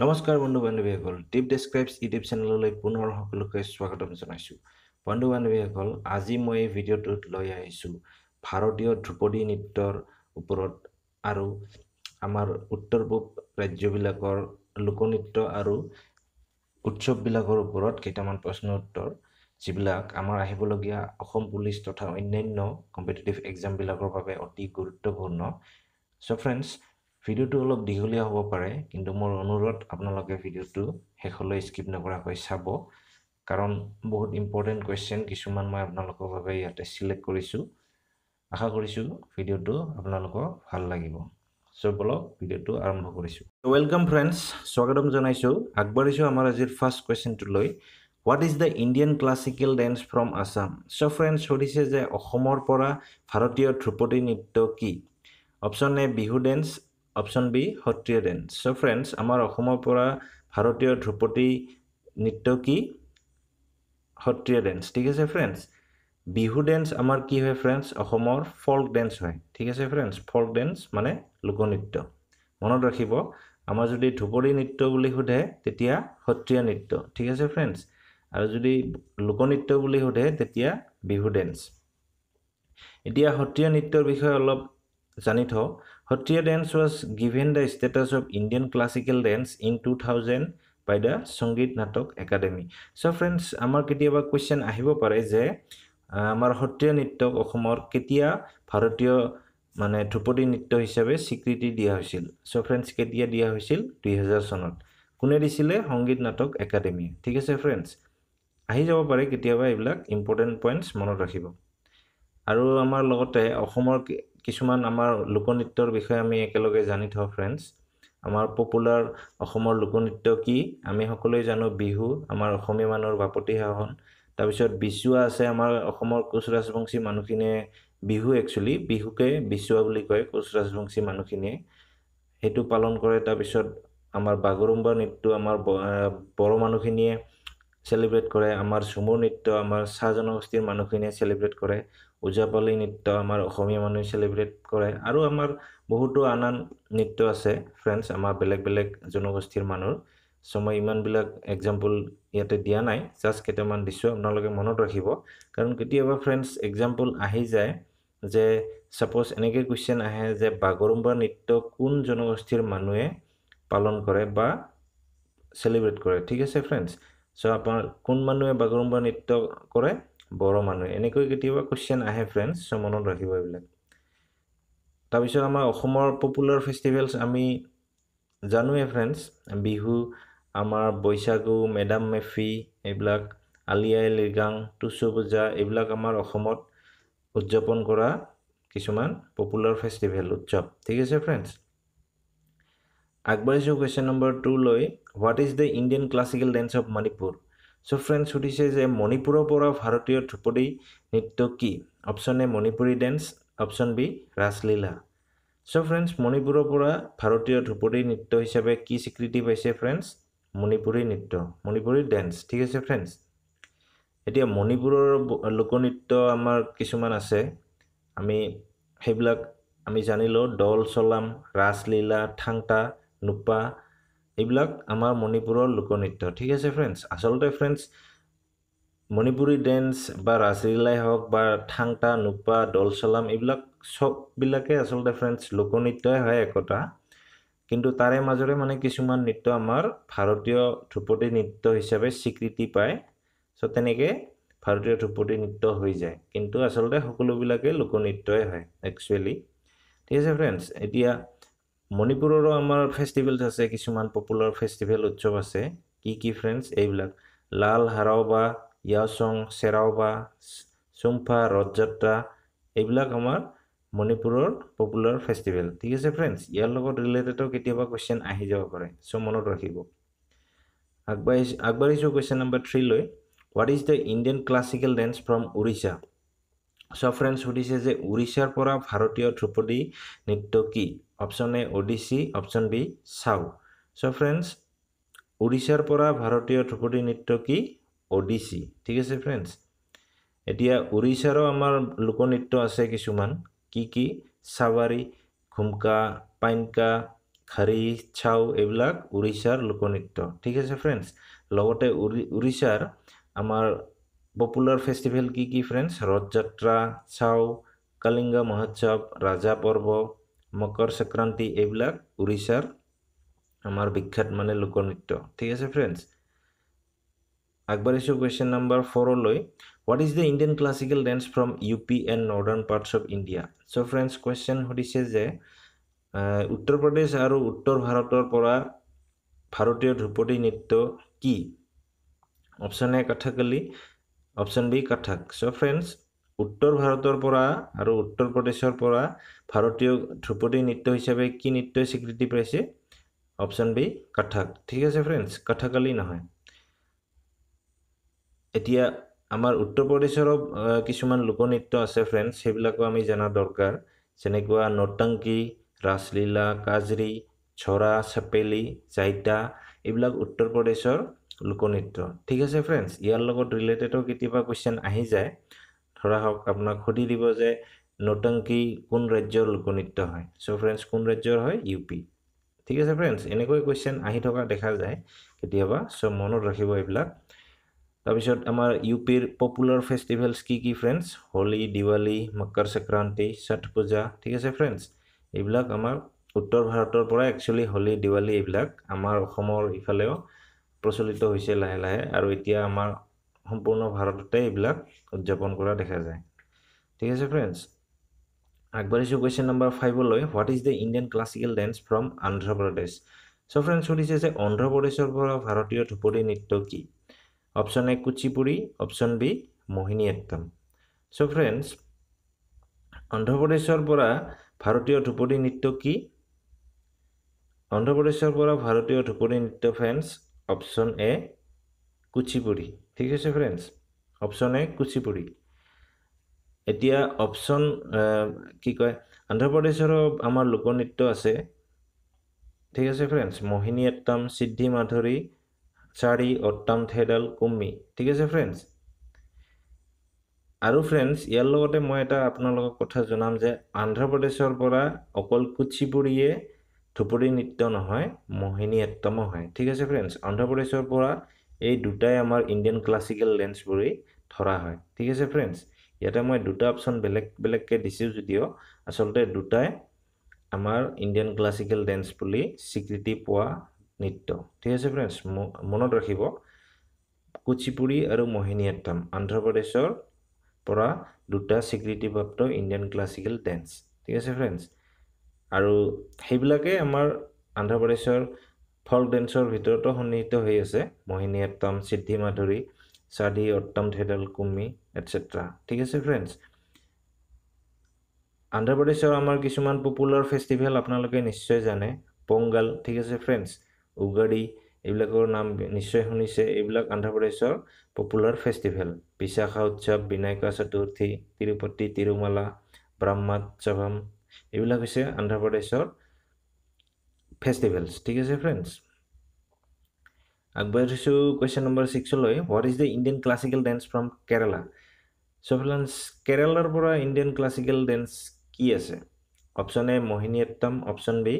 নমস্কাৰ বন্ধু বান্ধৱীসকল টিপ describes YouTube চেনেললৈ পুনৰ সকলোকে স্বাগতম জনাইছোঁ বন্ধু বান্ধৱীসকল আজি মই এই ভিডিঅ'টোত লৈ আহিছোঁ ভাৰতীয় ধ্ৰুপদী নৃত্যৰ ওপৰত আৰু আমাৰ উত্তৰ পূব ৰাজ্যবিলাকৰ লোকনৃত্য আৰু উৎসৱবিলাকৰ ওপৰত কেইটামান প্ৰশ্ন উত্তৰ যিবিলাক আমাৰ আহিবলগীয়া অসম পুলিচ তথা অন্যান্য কম্পিটিটিভ এক্সামবিলাকৰ বাবে অতি গুৰুত্বপূৰ্ণ চ' ফ্ৰেণ্ডছ ভিডিঅ'টো অলপ দীঘলীয়া হ'ব পাৰে কিন্তু মোৰ অনুৰোধ আপোনালোকে ভিডিঅ'টো শেষলৈ স্কিপ নকৰাকৈ চাব কাৰণ বহুত ইম্পৰ্টেণ্ট কুৱেশ্যন কিছুমান মই আপোনালোকৰ বাবে ইয়াতে চিলেক্ট কৰিছোঁ আশা কৰিছোঁ ভিডিঅ'টো আপোনালোকক ভাল লাগিব চ' বলক ভিডিঅ'টো আৰম্ভ কৰিছোঁ ৱেলকাম ফ্ৰেণ্ডছ স্বাগতম জনাইছোঁ আগবাঢ়িছোঁ আমাৰ আজিৰ ফাৰ্ষ্ট কুৱেশ্যনটোলৈ what is the Indian classical dance from Assam so' friends সুধিছে যে অসমৰ পৰা ভাৰতীয় ধ্ৰুপদী নৃত্য কি option A Bihu dance option B Sattriya dance so' friends আমাৰ অসমৰ পৰা ভাৰতীয় ধ্ৰুপদী নৃত্য কি সত্ৰীয়া ডেন্স ঠিক আছে ফ্ৰেণ্ডছ বিহু ডেন্স আমাৰ কি হয় ফ্ৰেণ্ডছ অসমৰ ফল্ক ডেন্স হয় ঠিক আছে ফ্ৰেণ্ডছ ফল্ক ডেন্স মানে লোকনৃত্য মনত ৰাখিব আমাৰ যদি ধ্ৰুপদী নৃত্য বুলি সোধে তেতিয়া সত্ৰীয়া নৃত্য ঠিক আছে ফ্ৰেণ্ডছ আৰু যদি লোকনৃত্য বুলি সোধে তেতিয়া বিহু ডেন্স এতিয়া সত্ৰীয়া নৃত্যৰ বিষয়ে অলপ জানি থওঁ Hatriya dance was given the status of Indian classical dance in 2000 by the Sangeet Natak Academy. So friends, our question is, our Hatriya Nittok is কেতিয়া ভাৰতীয় মানে ধ্ৰুপদী নৃত্য হিচাপে স্বীকৃতি দিয়া হৈছিল চ' ফ্ৰেণ্ডছ কেতিয়া দিয়া হৈছিল দুহেজাৰ চনত কোনে দিছিলে সংগীত নাটক একাডেমী ঠিক আছে ফ্ৰেণ্ডছ আহি যাব পাৰে কেতিয়াবা এইবিলাক ইম্পৰ্টেণ্ট পইণ্টছ মনত ৰাখিব আৰু আমাৰ লগতে অসমৰ কিছুমান আমাৰ লোকনৃত্যৰ বিষয়ে আমি একেলগে জানি থওঁ ফ্ৰেণ্ডছ আমাৰ পপুলাৰ অসমৰ লোকনৃত্য কি আমি সকলোৱে জানো বিহু আমাৰ অসমীয়া মানুহৰ বাপতি সাহন তাৰপিছত বিচুৱা আছে আমাৰ অসমৰ কোচ ৰাজবংশী মানুহখিনিয়ে বিহু একচুৱেলি বিহুকে বিচুৱা বুলি কয় কোচ ৰাজবংশী মানুহখিনিয়ে সেইটো পালন কৰে তাৰপিছত আমাৰ বাগৰুম্বা নৃত্য আমাৰ বড়ো মানুহখিনিয়ে চেলিব্ৰেট কৰে আমাৰ ঝুমুৰ নৃত্য আমাৰ চাহ জনগোষ্ঠীৰ মানুহখিনিয়ে চেলিব্ৰেট কৰে ওজাপালি নৃত্য আমাৰ অসমীয়া মানুহে চেলিব্ৰেট কৰে আৰু আমাৰ বহুতো আন আন নৃত্য আছে ফ্ৰেণ্ডছ আমাৰ বেলেগ বেলেগ জনগোষ্ঠীৰ মানুহ চ' মই ইমানবিলাক এক্সাম্পল ইয়াতে দিয়া নাই জাষ্ট কেইটামান দিছোঁ আপোনালোকে মনত ৰাখিব কাৰণ কেতিয়াবা ফ্ৰেণ্ডছ এক্সাম্পল আহি যায় যে ছাপ'জ এনেকৈ কুৱেশ্যন আহে যে বাগৰুম্বা নৃত্য কোন জনগোষ্ঠীৰ মানুহে পালন কৰে বা চেলিব্ৰেট কৰে ঠিক আছে ফ্ৰেণ্ডছ চ' আপোনাৰ কোন মানুহে বাগৰুম্বা নৃত্য কৰে বড়ো মানুহে এনেকৈ কেতিয়াবা কুৱেশ্যন আহে ফ্ৰেণ্ডছ চ' মনত ৰাখিব এইবিলাক তাৰপিছত আমাৰ অসমৰ পপুলাৰ ফেষ্টিভেলছ আমি জানোৱেই ফ্ৰেণ্ডছ বিহু আমাৰ বৈশাগু মেডাম মেফি এইবিলাক আলি আই লিগাং টুচু পূজা এইবিলাক আমাৰ অসমত উদযাপন কৰা কিছুমান পপুলাৰ ফেষ্টিভেল উৎসৱ ঠিক আছে ফ্ৰেণ্ডছ আগবাঢ়িছোঁ কুৱেশ্যন নম্বৰ টু লৈ what is the Indian classical dance of Manipur so friends সুধিছে যে মণিপুৰৰ পৰা ভাৰতীয় ধ্ৰুপদী নৃত্য কি option A Manipuri dance option B Raslila so' friends মণিপুৰৰ পৰা ভাৰতীয় ধ্ৰুপদী নৃত্য হিচাপে কি স্বীকৃতি পাইছে ফ্ৰেণ্ডছ মণিপুৰী নৃত্য মণিপুৰী ডেন্স ঠিক আছে ফ্ৰেণ্ডছ এতিয়া মণিপুৰৰ লোকনৃত্য আমাৰ কিছুমান আছে আমি সেইবিলাক আমি জানিলোঁ দল চলাম ৰাসলীলা থাংটা নোপা এইবিলাক আমাৰ মণিপুৰৰ লোকনৃত্য ঠিক আছে ফ্ৰেণ্ডছ আচলতে ফ্ৰেণ্ডছ মণিপুৰী ডেন্স বা ৰাজলীলাই হওক বা থাংটা নোপা দল চলাম এইবিলাক চববিলাকে আচলতে ফ্ৰেণ্ডছ লোকনৃত্যই হয় একতা কিন্তু তাৰে মাজৰে মানে কিছুমান নৃত্য আমাৰ ভাৰতীয় ধ্ৰুপদী নৃত্য হিচাপে স্বীকৃতি পায় চ' তেনেকৈ ভাৰতীয় ধ্ৰুপদী নৃত্য হৈ যায় কিন্তু আচলতে সকলোবিলাকে লোকনৃত্যই হয় একচুৱেলি ঠিক আছে ফ্ৰেণ্ডছ এতিয়া মণিপুৰৰো আমাৰ ফেষ্টিভেলছ আছে কিছুমান পপুলাৰ ফেষ্টিভেল উৎসৱ আছে কি কি ফ্ৰেণ্ডছ এইবিলাক লাল হাৰাও বা য়াচং চেৰাও বা চুম্ফা ৰথযাত্ৰা এইবিলাক আমাৰ মণিপুৰৰ পপুলাৰ ফেষ্টিভেল ঠিক আছে ফ্ৰেণ্ডছ ইয়াৰ লগত ৰিলেটেডো কেতিয়াবা কুৱেশ্যন আহি যাব পাৰে চ' মনত ৰাখিব আগবাঢ়িছোঁ আগবাঢ়িছোঁ কুৱেশ্যন নম্বৰ থ্ৰীলৈ what is the Indian classical dance from Orissa so' friends সুধিছে যে উৰিষ্যাৰ পৰা ভাৰতীয় ধ্ৰুপদী নৃত্য কি option A Odissi option B Chhau so' friends উৰিষ্যাৰ পৰা ভাৰতীয় ধ্ৰুপদী নৃত্য কি অডিচি ঠিক আছে ফ্ৰেণ্ডছ এতিয়া উৰিষ্যাৰো আমাৰ লোকনৃত্য আছে কিছুমান কি কি চাৱাৰী ঘুমকা পাইনকা খাৰি চাও এইবিলাক উৰিষ্যাৰ লোকনৃত্য ঠিক আছে ফ্ৰেণ্ডছ লগতে উৰি উৰিষ্যাৰ আমাৰ পপুলাৰ ফেষ্টিভেল কি কি ফ্ৰেণ্ডছ ৰথ যাত্ৰা চাও কালিংগা মহোৎসৱ ৰাজা পৰ্ব মকৰ সংক্ৰান্তি এইবিলাক উৰিষ্যাৰ আমাৰ বিখ্যাত মানে লোকনৃত্য ঠিক আছে ফ্ৰেণ্ডছ আগবাঢ়িছোঁ কুৱেশ্যন নম্বৰ ফ'ৰলৈ what is the Indian classical dance from U P and northern parts of India so' friends question সুধিছে যে উত্তৰ প্ৰদেশ আৰু উত্তৰ ভাৰতৰ পৰা ভাৰতীয় ধ্ৰুপদী নৃত্য কি option A Kathakali option B Kathak so' friends উত্তৰ ভাৰতৰ পৰা আৰু উত্তৰ প্ৰদেশৰ পৰা ভাৰতীয় ধ্ৰুপদী নৃত্য হিচাপে কি নৃত্যই স্বীকৃতি পাইছে অপশ্যন বি কথাক ঠিক আছে ফ্ৰেণ্ডছ কথাকালি নহয় এতিয়া আমাৰ উত্তৰ প্ৰদেশৰ কিছুমান লোকনৃত্য আছে ফ্ৰেণ্ডছ সেইবিলাকো আমি জনা দৰকাৰ যেনেকুৱা নটাংকী ৰাসলীলা কাজৰী ঝৰা চেপেলি জাইতা এইবিলাক উত্তৰ প্ৰদেশৰ লোকনৃত্য ঠিক আছে ফ্ৰেণ্ডছ ইয়াৰ লগত ৰিলেটেডো কেতিয়াবা কুৱেশ্যন আহি যায় ধৰা হওক আপোনাক সুধি দিব যে নটংকি কোন ৰাজ্যৰ লোকনৃত্য হয় চ' ফ্ৰেণ্ডছ কোন ৰাজ্যৰ হয় ইউ পি ঠিক আছে ফ্ৰেণ্ডছ এনেকৈ কুৱেশ্যন আহি থকা দেখা যায় কেতিয়াবা চ' মনত ৰাখিব এইবিলাক তাৰপিছত আমাৰ ইউ পিৰ পপুলাৰ ফেষ্টিভেলছ কি কি ফ্ৰেণ্ডছ হোলী দিৱালী মকৰ সংক্ৰান্তি ছঠ পূজা ঠিক আছে ফ্ৰেণ্ডছ এইবিলাক আমাৰ উত্তৰ ভাৰতৰ পৰা একচুৱেলি হোলী দিৱালী এইবিলাক আমাৰ অসমৰ ইফালেও প্ৰচলিত হৈছে লাহে লাহে আৰু এতিয়া আমাৰ সম্পূৰ্ণ ভাৰততে এইবিলাক উদযাপন কৰা দেখা যায় ঠিক আছে ফ্ৰেণ্ডছ আগবাঢ়িছোঁ question number ফাইভলৈ what is the Indian classical dance from Andhra Pradesh so' friends সুধিছে যে অন্ধ্ৰপ্ৰদেশৰ পৰা ভাৰতীয় ধ্ৰুপদী নৃত্য কি অপশ্যন এ কুচিপুৰি অপশ্যন বি মোহিনী আত্তম চ' ফ্ৰেণ্ডছ অন্ধ্ৰপ্ৰদেশৰ পৰা ভাৰতীয় ধ্ৰুপদী নৃত্য কি অন্ধ্ৰপ্ৰদেশৰ পৰা ভাৰতীয় ধ্ৰুপদী নৃত্য ফ্ৰেণ্ডছ অপশ্যন এ কুচিপুৰি ঠিক আছে ফ্ৰেণ্ডছ অপশ্যন এ কুচিপুৰি এতিয়া অপশ্যন কি কয় অন্ধ্ৰপ্ৰদেশৰো আমাৰ লোকনৃত্য আছে ঠিক আছে ফ্ৰেণ্ডছ মোহিনী আট্টম সিদ্ধি মাধুৰী চাৰী অট্টম থেডাল কুম্মি ঠিক আছে ফ্ৰেণ্ডছ আৰু ফ্ৰেণ্ডছ ইয়াৰ লগতে মই এটা আপোনালোকক কথা জনাম যে অন্ধ্ৰ প্ৰদেশৰ পৰা অকল কুচিপুড়িয়ে ধুপুৰী নৃত্য নহয় মোহিনী আট্টমো হয় ঠিক আছে ফ্ৰেণ্ডছ অন্ধ্ৰপ্ৰদেশৰ পৰা এই দুটাই আমাৰ ইণ্ডিয়ান ক্লাছিকেল লেন্সবোৰেই ধৰা হয় ঠিক আছে ফ্ৰেণ্ডছ ইয়াতে মই দুটা অপশ্যন বেলেগ বেলেগকৈ দিছোঁ যদিও আচলতে দুটাই আমাৰ ইণ্ডিয়ান ক্লাছিকেল ডেন্স বুলি স্বীকৃতি পোৱা নৃত্য ঠিক আছে ফ্ৰেণ্ডছ মনত ৰাখিব কুচিপুৰী আৰু মোহিনীয়াট্টম অন্ধ্ৰপ্ৰদেশৰ পৰা দুটা স্বীকৃতিপ্ৰাপ্ত ইণ্ডিয়ান ক্লাছিকেল ডেন্স ঠিক আছে ফ্ৰেণ্ডছ আৰু সেইবিলাকেই আমাৰ অন্ধ্ৰ প্ৰদেশৰ ফল্ক ডেন্সৰ ভিতৰতো সন্নিহিত হৈ আছে মোহিনী আত্তম সিদ্ধি মাধুৰী চাধি অত্তম থেডাল কুমি এটচেট্ৰা ঠিক আছে ফ্ৰেণ্ডছ অন্ধ্ৰপ্ৰদেশৰ আমাৰ কিছুমান পপুলাৰ ফেষ্টিভেল আপোনালোকে নিশ্চয় জানে পোংগাল ঠিক আছে ফ্ৰেণ্ডছ উগাড়ি এইবিলাকৰ নাম নিশ্চয় শুনিছে এইবিলাক অন্ধ্ৰপ্ৰদেশৰ পপুলাৰ ফেষ্টিভেল বিশাখা উৎসৱ বিনায়কা চতুৰ্থী তিৰুপতি তিৰুমালা ব্ৰহ্মোৎসৱম এইবিলাক হৈছে অন্ধ্ৰপ্ৰদেশৰ ফেষ্টিভেলছ ঠিক আছে ফ্ৰেণ্ডছ আগবাঢ়িছোঁ কুৱেশ্যন নম্বৰ ছিক্সলৈ what is the Indian classical dance from Kerala so' friends কেৰেলাৰ পৰা ইণ্ডিয়ান ক্লাছিকেল ডেন্স কি আছে option A Mohiniyattam option B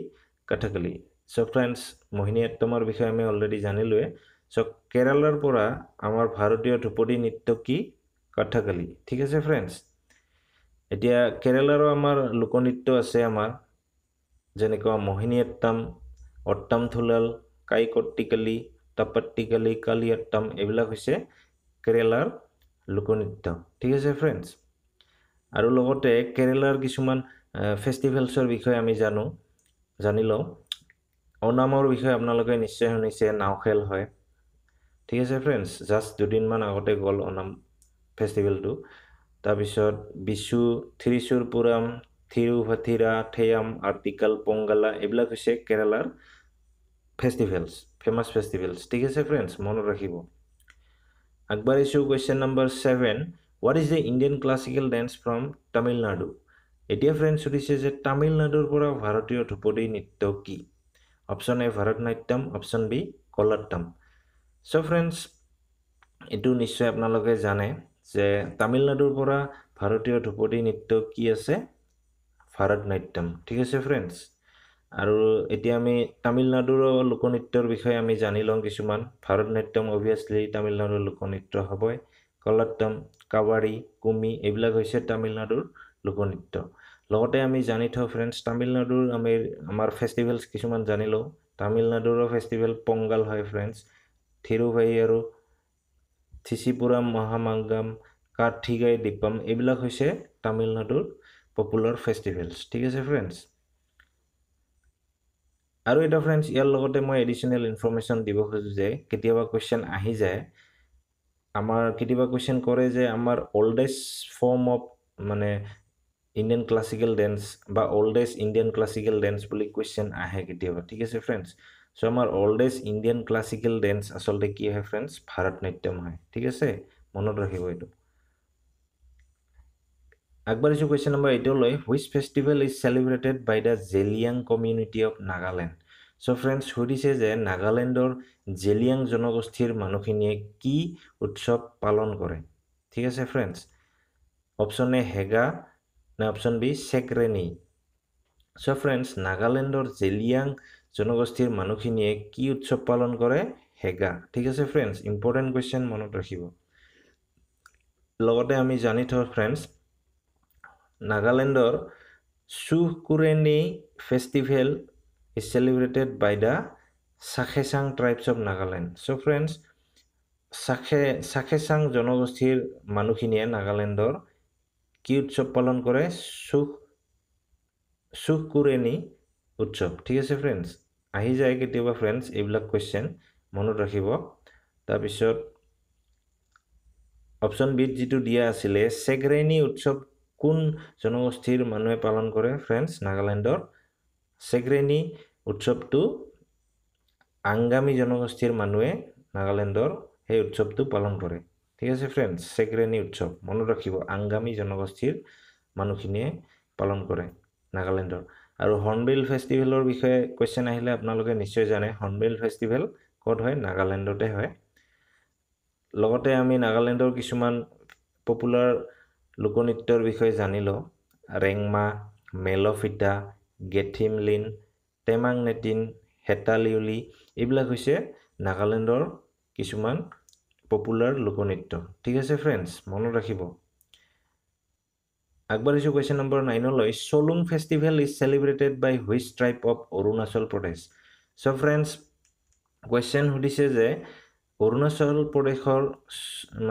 Kathakali so' friends মোহিনী আত্তমৰ বিষয়ে আমি অলৰেডি জানিলোৱে চ' কেৰেলাৰ পৰা আমাৰ ভাৰতীয় ধ্ৰুপদী নৃত্য কি কথকলি ঠিক আছে ফ্ৰেণ্ডছ এতিয়া কেৰেলাৰো আমাৰ লোকনৃত্য আছে আমাৰ যেনেকুৱা মোহিনীয়ট্টম অট্টম থুলাল কাইকট্টিকালি টপট্টিকালি কালিয়ট্টম এইবিলাক হৈছে কেৰেলাৰ লোকনৃত্য ঠিক আছে ফ্ৰেণ্ডছ আৰু লগতে কেৰেলাৰ কিছুমান ফেষ্টিভেলছৰ বিষয়ে আমি জানো জানি লওঁ অনামৰ বিষয়ে আপোনালোকে নিশ্চয় শুনিছে নাও খেল হয় ঠিক আছে ফ্ৰেণ্ডছ জাষ্ট দুদিনমান আগতে গ'ল অনাম ফেষ্টিভেলটো তাৰপিছত বিশু থ্ৰীচুৰ পুৰাম থিৰুভাথিৰা থেয়াম আৰ্টিকাল পংগালা এইবিলাক হৈছে কেৰেলাৰ ফেষ্টিভেলছ ফেমাছ ফেষ্টিভেলছ ঠিক আছে ফ্ৰেণ্ডছ মনত ৰাখিব আগবাঢ়িছোঁ question number seven what is the Indian classical dance from Tamil Nadu এতিয়া ফ্ৰেণ্ডছ সুধিছে যে তামিলনাডুৰ পৰা ভাৰতীয় ধুপদী নৃত্য কি option A Bharatanatyam option B কলাট্যম চ' ফ্ৰেণ্ডছ এইটো নিশ্চয় আপোনালোকে জানে যে তামিলনাডুৰ পৰা ভাৰতীয় ধুপদী নৃত্য কি আছে ভাৰতনাট্যম ঠিক আছে ফ্ৰেণ্ডছ আৰু এতিয়া আমি তামিলনাডুৰ লোকনৃত্যৰ বিষয়ে আমি জানি লওঁ কিছুমান ভাৰতনাট্যম অভিয়াছলি তামিলনাডুৰ লোকনৃত্য হ'বই কলত্তম কাৱাৰী কুমি এইবিলাক হৈছে তামিলনাডুৰ লোকনৃত্য লগতে আমি জানি থওঁ ফ্ৰেণ্ডছ তামিলনাডুৰ আমি আমাৰ ফেষ্টিভেলছ কিছুমান জানি লওঁ তামিলনাডুৰো ফেষ্টিভেল পংগাল হয় ফ্ৰেণ্ডছ থিৰুভাই আৰু থিচিপুৰাম মহামাংগাম কাৰ্থিগাই দীপম এইবিলাক হৈছে তামিলনাডুৰ পপুলাৰ ফেষ্টিভেলছ ঠিক আছে ফ্ৰেণ্ডছ আৰু এটা ফ্ৰেণ্ডছ ইয়াৰ লগতে মই এডিশ্যনেল ইনফৰ্মেশ্যন দিব খোজোঁ যে কেতিয়াবা কুৱেশ্যন আহি যায় আমাৰ কেতিয়াবা কুৱেশ্যন কৰে যে আমাৰ অল্ডেষ্ট ফৰ্ম অফ মানে ইণ্ডিয়ান ক্লাছিকেল ডেন্স বা অল্ডেষ্ট ইণ্ডিয়ান ক্লাছিকেল ডেন্স বুলি কুৱেশ্যন আহে কেতিয়াবা ঠিক আছে ফ্ৰেণ্ডছ চ' আমাৰ অল্ডেষ্ট ইণ্ডিয়ান ক্লাছিকেল ডেন্স আচলতে কি হয় ফ্ৰেণ্ডছ ভাৰত নাট্যম হয় ঠিক আছে মনত ৰাখিব এইটো আগবাঢ়িছোঁ কুৱেশ্যন নম্বৰ এইটলৈ which festival is celebrated by the Zeliang community of Nagaland so' friends সুধিছে যে নাগালেণ্ডৰ জেলিয়াং জনগোষ্ঠীৰ মানুহখিনিয়ে কি উৎসৱ পালন কৰে ঠিক আছে ফ্ৰেণ্ডছ অপশ্যন এ হেগা নে option B Sekrenyi so' friends নাগালেণ্ডৰ জেলিয়াং জনগোষ্ঠীৰ মানুহখিনিয়ে কি উৎসৱ পালন কৰে হেগা ঠিক আছে ফ্ৰেণ্ডছ ইম্পৰ্টেণ্ট কুৱেশ্যন মনত ৰাখিব লগতে আমি জানি থওঁ ফ্ৰেণ্ডছ নাগালেণ্ডৰ Sukrunye festival is celebrated by the Chakhesang tribes of Nagaland so' friends চাখে চাখেচাং জনগোষ্ঠীৰ মানুহখিনিয়ে নাগালেণ্ডৰ কি উৎসৱ পালন কৰে চুখ চুখ কুৰেনি উৎসৱ ঠিক আছে ফ্ৰেণ্ডছ আহি যায় কেতিয়াবা ফ্ৰেণ্ডছ এইবিলাক কুৱেশ্যন মনত ৰাখিব তাৰপিছত অপশ্যন বিত যিটো দিয়া আছিলে চেগ্ৰেনি উৎসৱ কোন জনগোষ্ঠীৰ মানুহে পালন কৰে ফ্ৰেণ্ডছ নাগালেণ্ডৰ চেগ্ৰেনী উৎসৱটো আংগামী জনগোষ্ঠীৰ মানুহে নাগালেণ্ডৰ সেই উৎসৱটো পালন কৰে ঠিক আছে ফ্ৰেণ্ডছ চেগ্ৰেনী উৎসৱ মনত ৰাখিব আংগামী জনগোষ্ঠীৰ মানুহখিনিয়ে পালন কৰে নাগালেণ্ডৰ আৰু হৰ্ণবিল ফেষ্টিভেলৰ বিষয়ে কুৱেশ্যন আহিলে আপোনালোকে নিশ্চয় জানে হৰ্ণবিল ফেষ্টিভেল ক'ত হয় নাগালেণ্ডতে হয় লগতে আমি নাগালেণ্ডৰ কিছুমান পপুলাৰ লোকনৃত্যৰ বিষয়ে জানি লওঁ ৰেংমা মেলফিতা গেথিমলিন টেমাংনেটিন হেতালিউলি এইবিলাক হৈছে নাগালেণ্ডৰ কিছুমান পপুলাৰ লোকনৃত্য ঠিক আছে ফ্ৰেণ্ডছ মনত ৰাখিব আগবাঢ়িছোঁ কুৱেশ্যন নম্বৰ নাইনলৈ Solung festival is celebrated by which tribe of Arunachal Pradesh so' friends question সুধিছে যে অৰুণাচল প্ৰদেশৰ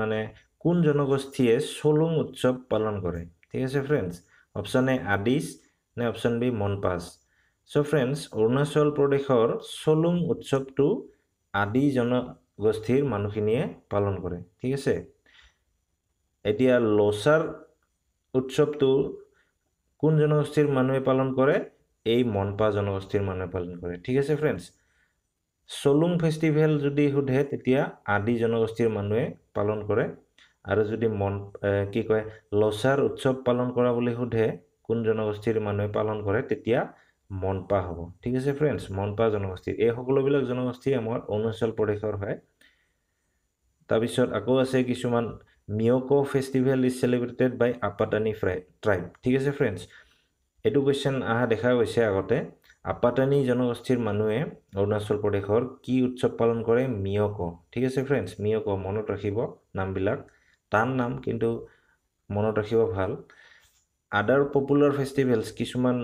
মানে কোন জনগোষ্ঠীয়ে চলুং উৎসৱ পালন কৰে ঠিক আছে ফ্ৰেণ্ডছ অপশ্যন এ আদিছ নে option B Monpas so' friends Arunachal প্ৰদেশৰ চলুং উৎসৱটো আদি জনগোষ্ঠীৰ মানুহখিনিয়ে পালন কৰে ঠিক আছে এতিয়া লছাৰ উৎসৱটো কোন জনগোষ্ঠীৰ মানুহে পালন কৰে এই মনপা জনগোষ্ঠীৰ মানুহে পালন কৰে ঠিক আছে ফ্ৰেণ্ডছ চলুং ফেষ্টিভেল যদি সোধে তেতিয়া আদি জনগোষ্ঠীৰ মানুহে পালন কৰে আৰু যদি মন কি কয় লছাৰ উৎসৱ পালন কৰা বুলি সোধে কোন জনগোষ্ঠীৰ মানুহে পালন কৰে তেতিয়া মনপা হ'ব ঠিক আছে ফ্ৰেণ্ডছ মনপা জনগোষ্ঠী এই সকলোবিলাক জনগোষ্ঠী আমাৰ অৰুণাচল প্ৰদেশৰ হয় তাৰপিছত আকৌ আছে কিছুমান Myoko festival is celebrated by Apatani ফ্ৰাই ট্ৰাইব ঠিক আছে ফ্ৰেণ্ডছ এইটো কুৱেশ্যন অহা দেখা গৈছে আগতে আপাটানী জনগোষ্ঠীৰ মানুহে অৰুণাচল প্ৰদেশৰ কি উৎসৱ পালন কৰে মিয়কো ঠিক আছে ফ্ৰেণ্ডছ মিয়কো মনত ৰাখিব নামবিলাক টান নাম কিন্তু মনত ৰাখিব ভাল আদাৰ পপুলাৰ ফেষ্টিভেলছ কিছুমান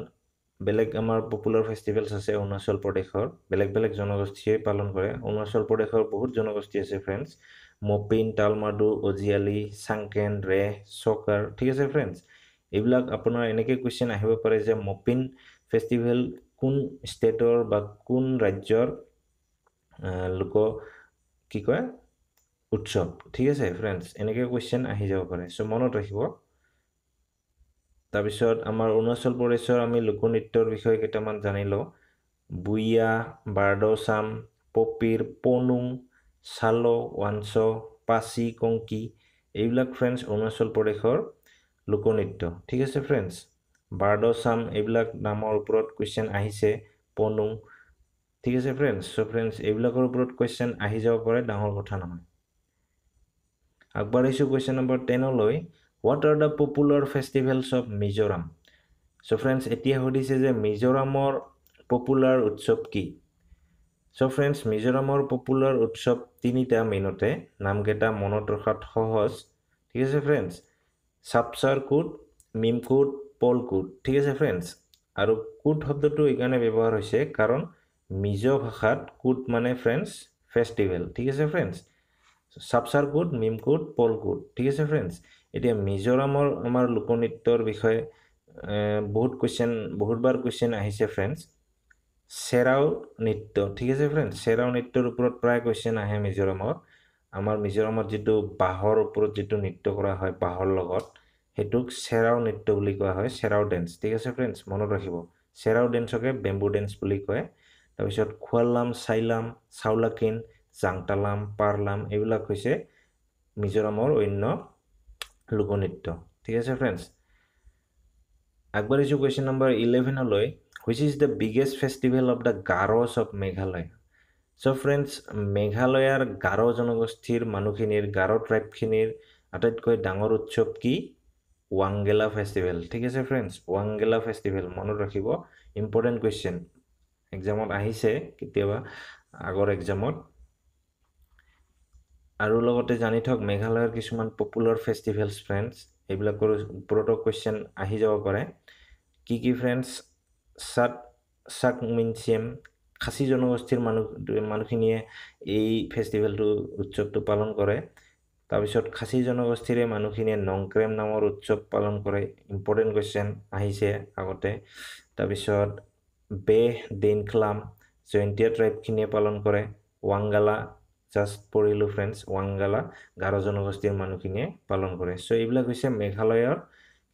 বেলেগ আমাৰ পপুলাৰ ফেষ্টিভেলছ আছে অৰুণাচল প্ৰদেশৰ বেলেগ বেলেগ জনগোষ্ঠীয়ে পালন কৰে অৰুণাচল প্ৰদেশৰ বহুত জনগোষ্ঠী আছে ফ্ৰেণ্ডছ মপিন তালমাডু অজিয়ালি চাংকেন ৰেহ চকাৰ ঠিক আছে ফ্ৰেণ্ডছ এইবিলাক আপোনাৰ এনেকৈ কুৱেশ্যন আহিব পাৰে যে মপিন ফেষ্টিভেল কোন ষ্টেটৰ বা কোন ৰাজ্যৰ লোক কি কয় উৎসৱ ঠিক আছে ফ্ৰেণ্ডছ এনেকৈ কুৱেশ্যন আহি যাব পাৰে চ' মনত ৰাখিব তাৰপিছত আমাৰ অৰুণাচল প্ৰদেশৰ আমি লোকনৃত্যৰ বিষয়ে কেইটামান জানি লওঁ বুইয়া বাৰ্ডচাম পপীৰ পনুং চাল ৱাঞ্চ পাচি কংকি এইবিলাক ফ্ৰেণ্ডছ অৰুণাচল প্ৰদেশৰ লোকনৃত্য ঠিক আছে ফ্ৰেণ্ডছ বাৰ্ডচাম এইবিলাক নামৰ ওপৰত কুৱেশ্যন আহিছে পনুং ঠিক আছে ফ্ৰেণ্ডছ চ' ফ্ৰেণ্ডছ এইবিলাকৰ ওপৰত কুৱেশ্যন আহি যাব পাৰে ডাঙৰ কথা নহয় আগবাঢ়িছোঁ কুৱেশ্যন নম্বৰ টেনলৈ what are the popular festivals of Mizoram so' friends এতিয়া সুধিছে যে মিজোৰামৰ পপুলাৰ উৎসৱ কি চ' ফ্ৰেণ্ডছ মিজোৰামৰ পপুলাৰ উৎসৱ তিনিটা মেইনতে নামকেইটা মনত ৰখাত সহজ ঠিক আছে ফ্ৰেণ্ডছ চাপচাৰ কোট মিমকোট পল কোট ঠিক আছে ফ্ৰেণ্ডছ আৰু কোট শব্দটো এইকাৰণে ব্যৱহাৰ হৈছে কাৰণ মিজ' ভাষাত কোট মানে ফ্ৰেণ্ডছ ফেষ্টিভেল ঠিক আছে ফ্ৰেণ্ডছ চাপচাৰ গোট মিম গোট পল গোট ঠিক আছে ফ্ৰেণ্ডছ এতিয়া মিজোৰামৰ আমাৰ লোকনৃত্যৰ বিষয়ে বহুত কুৱেশ্যন বহুতবাৰ কুৱেশ্যন আহিছে ফ্ৰেণ্ডছ চেৰাও নৃত্য ঠিক আছে ফ্ৰেণ্ডছ চেৰাও নৃত্যৰ ওপৰত প্ৰায় কুৱেশ্যন আহে মিজোৰামৰ আমাৰ মিজোৰামত যিটো বাঁহৰ ওপৰত যিটো নৃত্য কৰা হয় বাঁহৰ লগত সেইটোক চেৰাও নৃত্য বুলি কোৱা হয় চেৰাও ডেন্স ঠিক আছে ফ্ৰেণ্ডছ মনত ৰাখিব চেৰাও ডেন্সকে বেম্বু ডেন্স বুলি কয় তাৰপিছত খোৱালাম চাইলাম চাউলাকিন জাংতালাম পাৰলাম এইবিলাক হৈছে মিজোৰামৰ অন্য লোকনৃত্য ঠিক আছে ফ্ৰেণ্ডছ আগবাঢ়িছোঁ কুৱেশ্যন নম্বৰ ইলেভেনলৈ which is the biggest festival of the Garos of Meghalaya so' friends মেঘালয়ৰ গাৰো জনগোষ্ঠীৰ মানুহখিনিৰ গাৰো ট্ৰাইবখিনিৰ আটাইতকৈ ডাঙৰ উৎসৱ কি ৱাংগেলা ফেষ্টিভেল ঠিক আছে ফ্ৰেণ্ডছ ৱাংগেলা ফেষ্টিভেল মনত ৰাখিব ইম্পৰ্টেণ্ট কুৱেশ্যন এক্সামত আহিছে কেতিয়াবা আগৰ এক্সামত আৰু লগতে জানি থওক মেঘালয়ৰ কিছুমান পপুলাৰ ফেষ্টিভেলছ ফ্ৰেণ্ডছ এইবিলাকৰ ওপৰতো কুৱেশ্যন আহি যাব পাৰে কি কি ফ্ৰেণ্ডছ চাক চাক মিনচিয়েম খাচী জনগোষ্ঠীৰ মানুহ মানুহখিনিয়ে এই ফেষ্টিভেলটো উৎসৱটো পালন কৰে তাৰপিছত খাচী জনগোষ্ঠীৰে মানুহখিনিয়ে নংক্ৰেম নামৰ উৎসৱ পালন কৰে ইম্পৰ্টেণ্ট কুৱেশ্যন আহিছে আগতে তাৰপিছত বেহ দিনখলাম জয়ন্তীয়া ট্ৰাইবখিনিয়ে পালন কৰে ৱাংগালা জাষ্ট পৰিলোঁ ফ্ৰেণ্ডছ ৱাংগালা গাৰো জনগোষ্ঠীৰ মানুহখিনিয়ে পালন কৰে চ' এইবিলাক হৈছে মেঘালয়ৰ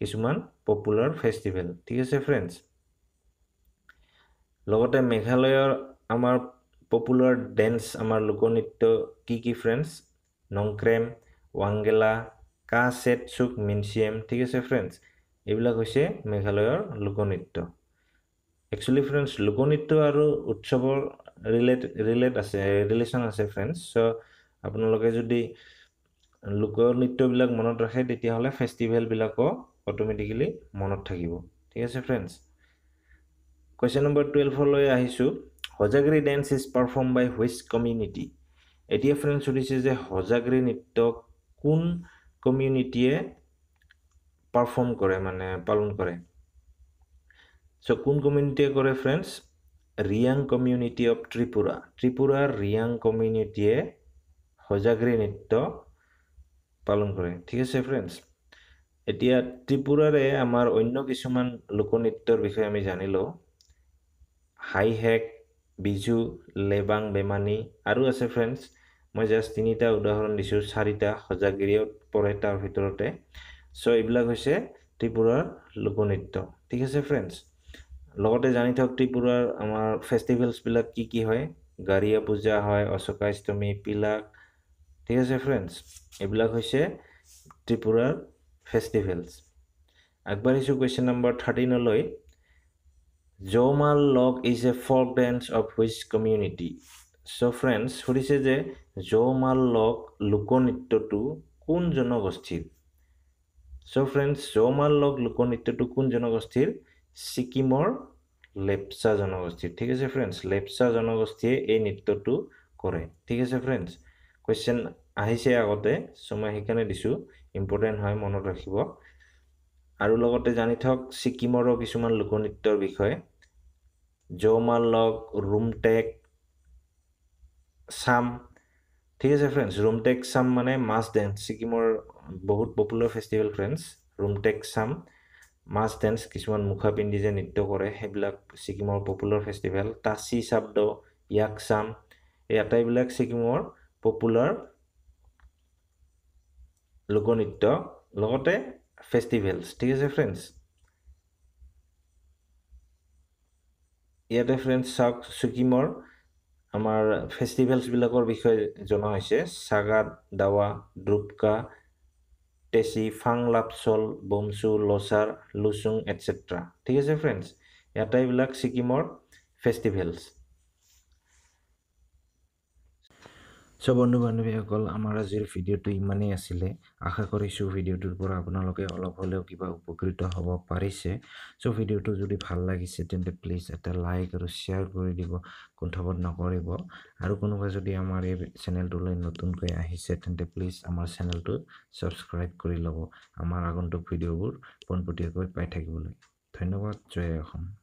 কিছুমান পপুলাৰ ফেষ্টিভেল ঠিক আছে ফ্ৰেণ্ডছ লগতে মেঘালয়ৰ আমাৰ পপুলাৰ ডেন্স আমাৰ লোকনৃত্য কি কি ফ্ৰেণ্ডছ নংক্ৰেম ৱাংগেলা কা চেট চুক মিনচিয়েম ঠিক আছে ফ্ৰেণ্ডছ এইবিলাক হৈছে মেঘালয়ৰ লোকনৃত্য একচুৱেলি ফ্ৰেণ্ডছ লোকনৃত্য আৰু উৎসৱৰ ৰিলেট ৰিলেট আছে ৰিলেশ্যন আছে ফ্ৰেণ্ডছ চ' আপোনালোকে যদি লোকনৃত্যবিলাক মনত ৰাখে তেতিয়াহ'লে ফেষ্টিভেলবিলাকো অট'মেটিকেলি মনত থাকিব ঠিক আছে ফ্ৰেণ্ডছ কুৱেশ্যন নম্বৰ টুৱেলভলৈ আহিছোঁ Hojagiri dance is perform by which community এতিয়া ফ্ৰেণ্ডছ সুধিছে যে হজাগ্ৰি নৃত্য কোন কমিউনিটিয়ে পাৰফৰ্ম কৰে মানে পালন কৰে চ' কোন কমিউনিটিয়ে কৰে friends Reang community of Tripura ত্ৰিপুৰাৰ ৰিয়াং কমিউনিটিয়ে সজাগ্ৰী নৃত্য পালন কৰে ঠিক আছে ফ্ৰেণ্ডছ এতিয়া ত্ৰিপুৰাৰে আমাৰ অন্য কিছুমান লোকনৃত্যৰ বিষয়ে আমি জানিলোঁ হাইহেক বিজু লেবাং বেমানী আৰু আছে ফ্ৰেণ্ডছ মই জাষ্ট তিনিটা উদাহৰণ দিছোঁ চাৰিটা সজাগিৰিয়ত পৰে তাৰ ভিতৰতে চ' এইবিলাক হৈছে ত্ৰিপুৰাৰ লোকনৃত্য ঠিক আছে ফ্ৰেণ্ডছ লগতে জানি থওক ত্ৰিপুৰাৰ আমাৰ ফেষ্টিভেলছবিলাক কি কি হয় গাড়ীয়া পূজা হয় অশোকাষ্টমী পিলাক ঠিক আছে ফ্ৰেণ্ডছ এইবিলাক হৈছে ত্ৰিপুৰাৰ ফেষ্টিভেলছ আগবাঢ়িছোঁ কুৱেশ্যন নম্বৰ থাৰ্টিনলৈ জমাল লগ is a folk dance of which community so' friends সুধিছে যে জমাল লগ লোকনৃত্যটো কোন জনগোষ্ঠীৰ চ' ফ্ৰেণ্ডছ জমাল লগ লোকনৃত্যটো কোন জনগোষ্ঠীৰ ছিকিমৰ লেপচা জনগোষ্ঠীৰ ঠিক আছে ফ্ৰেণ্ডছ লেপচা জনগোষ্ঠীয়ে এই নৃত্যটো কৰে ঠিক আছে ফ্ৰেণ্ডছ কুৱেশ্যন আহিছে আগতে চ' মই সেইকাৰণে দিছোঁ ইম্পৰ্টেণ্ট হয় মনত ৰাখিব আৰু লগতে জানি থওক ছিকিমৰো কিছুমান লোকনৃত্যৰ বিষয়ে জৌমালগ ৰুমটেক চাম ঠিক আছে ফ্ৰেণ্ডছ ৰুমটেক চাম মানে মাছ ডেন্স ছিকিমৰ বহুত পপুলাৰ ফেষ্টিভেল ফ্ৰেণ্ডছ ৰুমটেক চাম মাছ ডেন্স কিছুমান মুখা পিন্ধি যে নৃত্য কৰে সেইবিলাক ছিকিমৰ পপুলাৰ ফেষ্টিভেল টাচি শব্দ ইয়াকচাম এই আটাইবিলাক ছিকিমৰ পপুলাৰ লোকনৃত্য লগতে ফেষ্টিভেলছ ঠিক আছে ফ্ৰেণ্ডছ ইয়াতে ফ্ৰেণ্ডছ চাওক ছিকিমৰ আমাৰ ফেষ্টিভেলছবিলাকৰ বিষয়ে জনোৱা হৈছে চাগাত দাৱা দ্ৰুপকা পেচি ফাং লাপ চল বমচু লছাৰ লুচুং এটচেট্ৰা ঠিক আছে ফ্ৰেণ্ডছ এটাইবিলাক ছিকিমৰ ফেষ্টিভেলছ চ' বন্ধু বান্ধৱীসকল আমাৰ আজিৰ ভিডিঅ'টো ইমানেই আছিলে আশা কৰিছোঁ ভিডিঅ'টোৰ পৰা আপোনালোকে অলপ হ'লেও কিবা উপকৃত হ'ব পাৰিছে চ' ভিডিঅ'টো যদি ভাল লাগিছে তেন্তে প্লিজ এটা লাইক আৰু শ্বেয়াৰ কৰি দিব কণ্ঠবোধ নকৰিব আৰু কোনোবা যদি আমাৰ এই চেনেলটোলৈ নতুনকৈ আহিছে তেন্তে প্লিজ আমাৰ চেনেলটো ছাবস্ক্ৰাইব কৰি ল'ব আমাৰ আগন্তুক ভিডিঅ'বোৰ পোনপটীয়াকৈ পাই থাকিবলৈ ধন্যবাদ জয় অসম